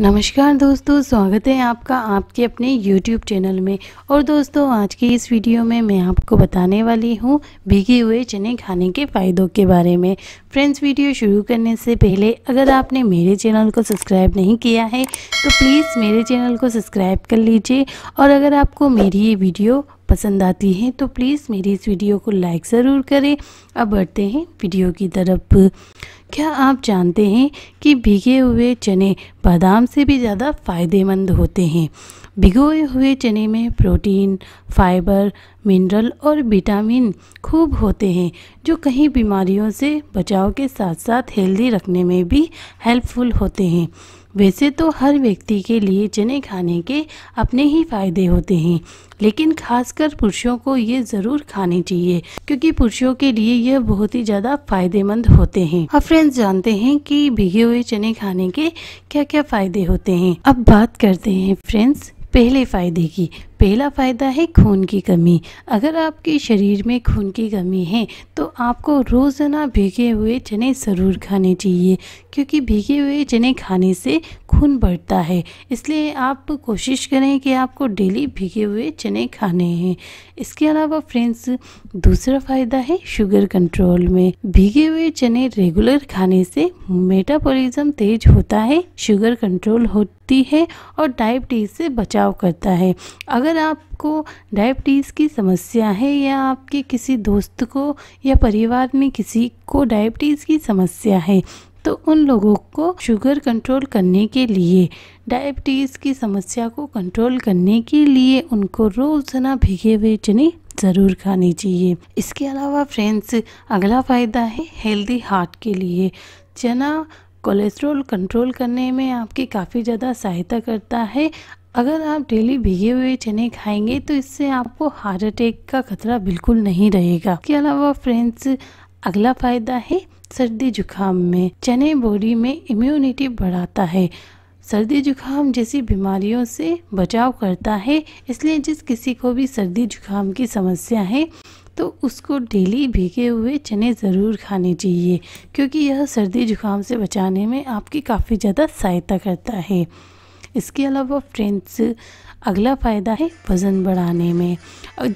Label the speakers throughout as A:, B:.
A: नमस्कार दोस्तों स्वागत है आपका आपके अपने YouTube चैनल में और दोस्तों आज की इस वीडियो में मैं आपको बताने वाली हूँ भीगे हुए चने खाने के फ़ायदों के बारे में फ्रेंड्स वीडियो शुरू करने से पहले अगर आपने मेरे चैनल को सब्सक्राइब नहीं किया है तो प्लीज़ मेरे चैनल को सब्सक्राइब कर लीजिए और अगर आपको मेरी ये वीडियो पसंद आती हैं तो प्लीज़ मेरी इस वीडियो को लाइक ज़रूर करें अब बढ़ते हैं वीडियो की तरफ क्या आप जानते हैं कि भीगे हुए चने बादाम से भी ज़्यादा फ़ायदेमंद होते हैं भिगोए हुए चने में प्रोटीन फाइबर मिनरल और विटामिन खूब होते हैं जो कहीं बीमारियों से बचाव के साथ साथ हेल्दी रखने में भी हेल्पफुल होते हैं वैसे तो हर व्यक्ति के लिए चने खाने के अपने ही फ़ायदे होते हैं लेकिन खासकर पुरुषों को ये ज़रूर खाने चाहिए क्योंकि पुरुषों के लिए यह बहुत ही ज़्यादा फायदेमंद होते हैं अब फ्रेंड्स जानते हैं कि भिगे हुए चने खाने के क्या क्या फ़ायदे होते हैं अब बात करते हैं फ्रेंड्स पहले फ़ायदे की पहला फ़ायदा है खून की कमी अगर आपके शरीर में खून की कमी है तो आपको रोज़ाना भीगे हुए चने ज़रूर खाने चाहिए क्योंकि भीगे हुए चने खाने से खून बढ़ता है इसलिए आप कोशिश करें कि आपको डेली भीगे हुए चने खाने हैं इसके अलावा फ्रेंड्स दूसरा फ़ायदा है शुगर कंट्रोल में भीगे हुए चने रेगुलर खाने से मेटाबॉलिज्म तेज होता है शुगर कंट्रोल होती है और डायबिटीज़ से बचाव करता है अगर अगर आपको डायबिटीज़ की समस्या है या आपके किसी दोस्त को या परिवार में किसी को डायबिटीज़ की समस्या है तो उन लोगों को शुगर कंट्रोल करने के लिए डायबिटीज़ की समस्या को कंट्रोल करने के लिए उनको रोज़ाना भीगे हुए चने ज़रूर खानी चाहिए इसके अलावा फ्रेंड्स अगला फ़ायदा है हेल्दी हार्ट के लिए चना कोलेस्ट्रॉल कंट्रोल करने में आपकी काफ़ी ज़्यादा सहायता करता है अगर आप डेली भीगे हुए चने खाएंगे तो इससे आपको हार्ट अटैक का खतरा बिल्कुल नहीं रहेगा इसके अलावा फ्रेंड्स अगला फायदा है सर्दी जुकाम में चने बॉडी में इम्यूनिटी बढ़ाता है सर्दी जुकाम जैसी बीमारियों से बचाव करता है इसलिए जिस किसी को भी सर्दी जुकाम की समस्या है तो उसको डेली भीगे हुए चने ज़रूर खाने चाहिए क्योंकि यह सर्दी जुकाम से बचाने में आपकी काफ़ी ज़्यादा सहायता करता है इसके अलावा फ्रेंड्स अगला फ़ायदा है वज़न बढ़ाने में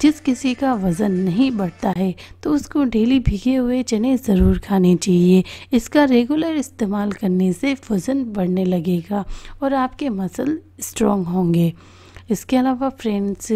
A: जिस किसी का वज़न नहीं बढ़ता है तो उसको डेली भीगे हुए चने ज़रूर खाने चाहिए इसका रेगुलर इस्तेमाल करने से वज़न बढ़ने लगेगा और आपके मसल स्ट्रॉन्ग होंगे इसके अलावा फ्रेंड्स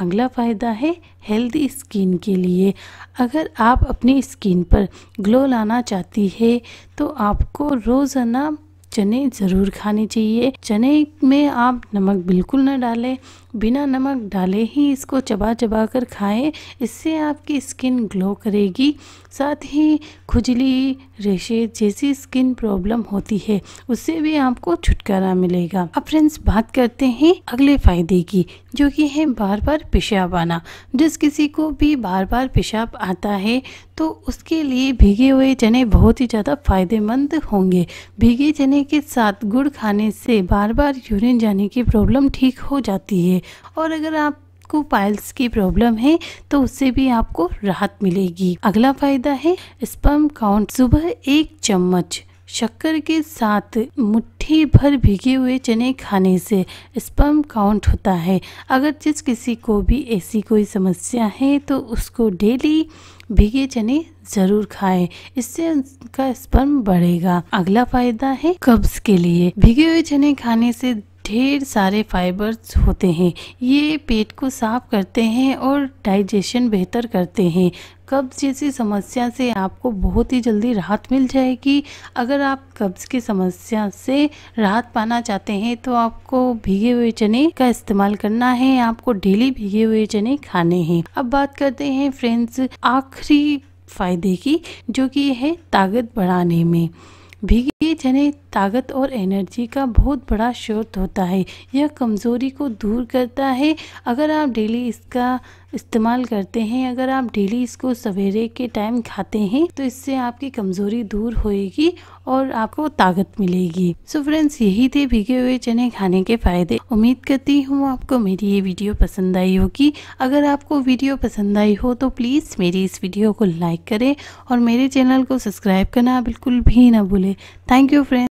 A: अगला फ़ायदा है हेल्दी स्किन के लिए अगर आप अपनी स्किन पर ग्लो लाना चाहती है तो आपको रोज़ाना चने ज़रूर खाने चाहिए चने में आप नमक बिल्कुल ना डालें बिना नमक डाले ही इसको चबा चबा कर खाएं इससे आपकी स्किन ग्लो करेगी साथ ही खुजली रेशे जैसी स्किन प्रॉब्लम होती है उससे भी आपको छुटकारा मिलेगा अब फ्रेंड्स बात करते हैं अगले फ़ायदे की जो कि है बार बार पेशाब आना जिस किसी को भी बार बार पेशाब आता है तो उसके लिए भीगे हुए चने बहुत ही ज़्यादा फ़ायदेमंद होंगे भीगे चने के साथ गुड़ खाने से बार बार यूरिन जाने की प्रॉब्लम ठीक हो जाती है और अगर आप आपको पाइल्स की प्रॉब्लम है तो उससे भी आपको राहत मिलेगी अगला फायदा है स्पम काउंट सुबह एक चम्मच शक्कर के साथ मुट्ठी भर भीगे हुए चने खाने से स्पर्म काउंट होता है अगर जिस किसी को भी ऐसी कोई समस्या है तो उसको डेली भीगे चने ज़रूर खाएं इससे उनका स्पर्म बढ़ेगा अगला फायदा है कब्ज के लिए भीगे हुए चने खाने से ढेर सारे फाइबर्स होते हैं ये पेट को साफ करते हैं और डाइजेशन बेहतर करते हैं कब्ज़ जैसी समस्या से आपको बहुत ही जल्दी राहत मिल जाएगी अगर आप कब्ज़ की समस्या से राहत पाना चाहते हैं तो आपको भीगे हुए चने का इस्तेमाल करना है आपको डेली भीगे हुए चने खाने हैं अब बात करते हैं फ्रेंड्स आखिरी फ़ायदे की जो कि है ताकत बढ़ाने में भीगे चने ताकत और एनर्जी का बहुत बड़ा स्रोत होता है यह कमज़ोरी को दूर करता है अगर आप डेली इसका इस्तेमाल करते हैं अगर आप डेली इसको सवेरे के टाइम खाते हैं तो इससे आपकी कमज़ोरी दूर होएगी और आपको ताकत मिलेगी सो so फ्रेंड्स यही थे भीगे हुए चने खाने के फ़ायदे उम्मीद करती हूँ आपको मेरी ये वीडियो पसंद आई होगी अगर आपको वीडियो पसंद आई हो तो प्लीज़ मेरी इस वीडियो को लाइक करें और मेरे चैनल को सब्सक्राइब करना बिल्कुल भी ना भूलें थैंक यू फ्रेंड्स